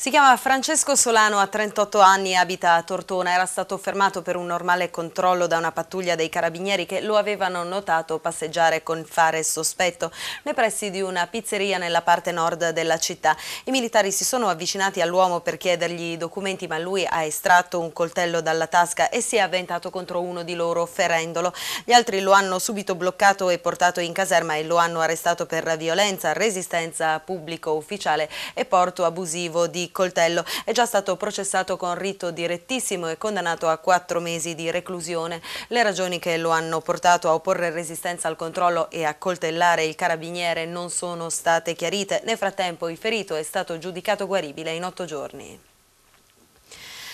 Si chiama Francesco Solano, ha 38 anni e abita a Tortona. Era stato fermato per un normale controllo da una pattuglia dei carabinieri che lo avevano notato passeggiare con fare sospetto nei pressi di una pizzeria nella parte nord della città. I militari si sono avvicinati all'uomo per chiedergli i documenti ma lui ha estratto un coltello dalla tasca e si è avventato contro uno di loro ferendolo. Gli altri lo hanno subito bloccato e portato in caserma e lo hanno arrestato per violenza, resistenza pubblico ufficiale e porto abusivo di coltello. È già stato processato con rito direttissimo e condannato a quattro mesi di reclusione. Le ragioni che lo hanno portato a opporre resistenza al controllo e a coltellare il carabiniere non sono state chiarite. Nel frattempo il ferito è stato giudicato guaribile in otto giorni.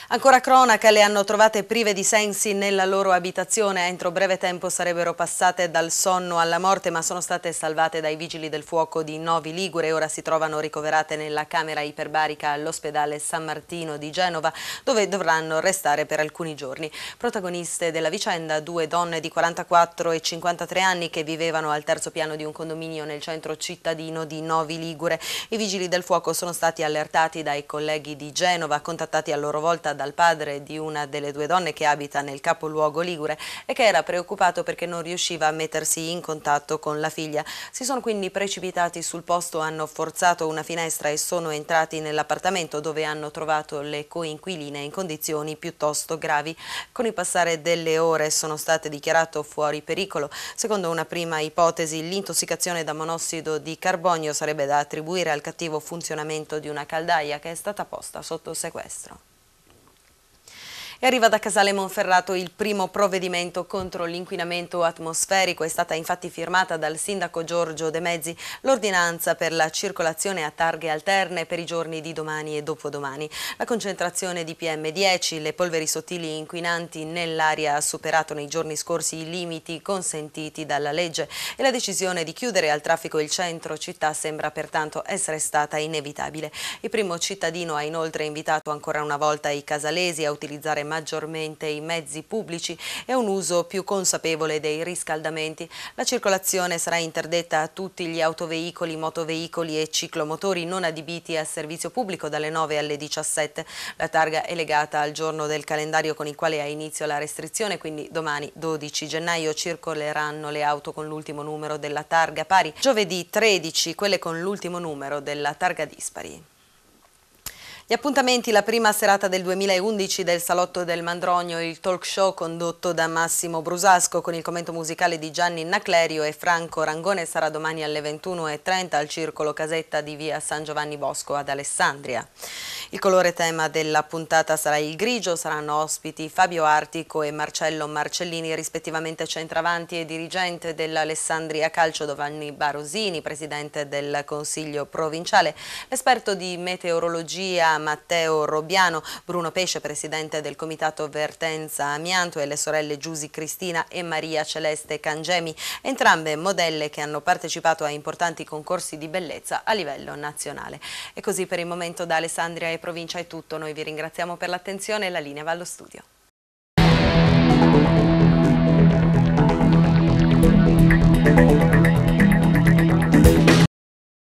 Ancora cronaca, le hanno trovate prive di sensi nella loro abitazione. Entro breve tempo sarebbero passate dal sonno alla morte, ma sono state salvate dai vigili del fuoco di Novi Ligure. Ora si trovano ricoverate nella camera iperbarica all'ospedale San Martino di Genova, dove dovranno restare per alcuni giorni. Protagoniste della vicenda, due donne di 44 e 53 anni che vivevano al terzo piano di un condominio nel centro cittadino di Novi Ligure. I vigili del fuoco sono stati allertati dai colleghi di Genova, contattati a loro volta dal padre di una delle due donne che abita nel capoluogo Ligure e che era preoccupato perché non riusciva a mettersi in contatto con la figlia. Si sono quindi precipitati sul posto, hanno forzato una finestra e sono entrati nell'appartamento dove hanno trovato le coinquiline in condizioni piuttosto gravi. Con il passare delle ore sono state dichiarate fuori pericolo. Secondo una prima ipotesi l'intossicazione da monossido di carbonio sarebbe da attribuire al cattivo funzionamento di una caldaia che è stata posta sotto sequestro. E arriva da Casale Monferrato il primo provvedimento contro l'inquinamento atmosferico. È stata infatti firmata dal sindaco Giorgio De Mezzi l'ordinanza per la circolazione a targhe alterne per i giorni di domani e dopodomani. La concentrazione di PM10, le polveri sottili inquinanti nell'aria ha superato nei giorni scorsi i limiti consentiti dalla legge e la decisione di chiudere al traffico il centro città sembra pertanto essere stata inevitabile. Il primo cittadino ha inoltre invitato ancora una volta i casalesi a utilizzare maggiormente i mezzi pubblici e un uso più consapevole dei riscaldamenti. La circolazione sarà interdetta a tutti gli autoveicoli, motoveicoli e ciclomotori non adibiti a servizio pubblico dalle 9 alle 17. La targa è legata al giorno del calendario con il quale ha inizio la restrizione, quindi domani 12 gennaio circoleranno le auto con l'ultimo numero della targa pari, giovedì 13 quelle con l'ultimo numero della targa dispari. Gli appuntamenti, la prima serata del 2011 del Salotto del Mandrogno, il talk show condotto da Massimo Brusasco con il commento musicale di Gianni Naclerio e Franco Rangone sarà domani alle 21.30 al Circolo Casetta di via San Giovanni Bosco ad Alessandria. Il colore tema della puntata sarà il grigio, saranno ospiti Fabio Artico e Marcello Marcellini, rispettivamente centravanti e dirigente dell'Alessandria Calcio, Giovanni Barosini, presidente del Consiglio Provinciale, l'esperto di meteorologia Matteo Robbiano, Bruno Pesce, presidente del comitato Vertenza amianto e le sorelle Giusi Cristina e Maria Celeste Cangemi, entrambe modelle che hanno partecipato a importanti concorsi di bellezza a livello nazionale. E così per il momento da Alessandria e provincia è tutto, noi vi ringraziamo per l'attenzione e la linea va allo studio.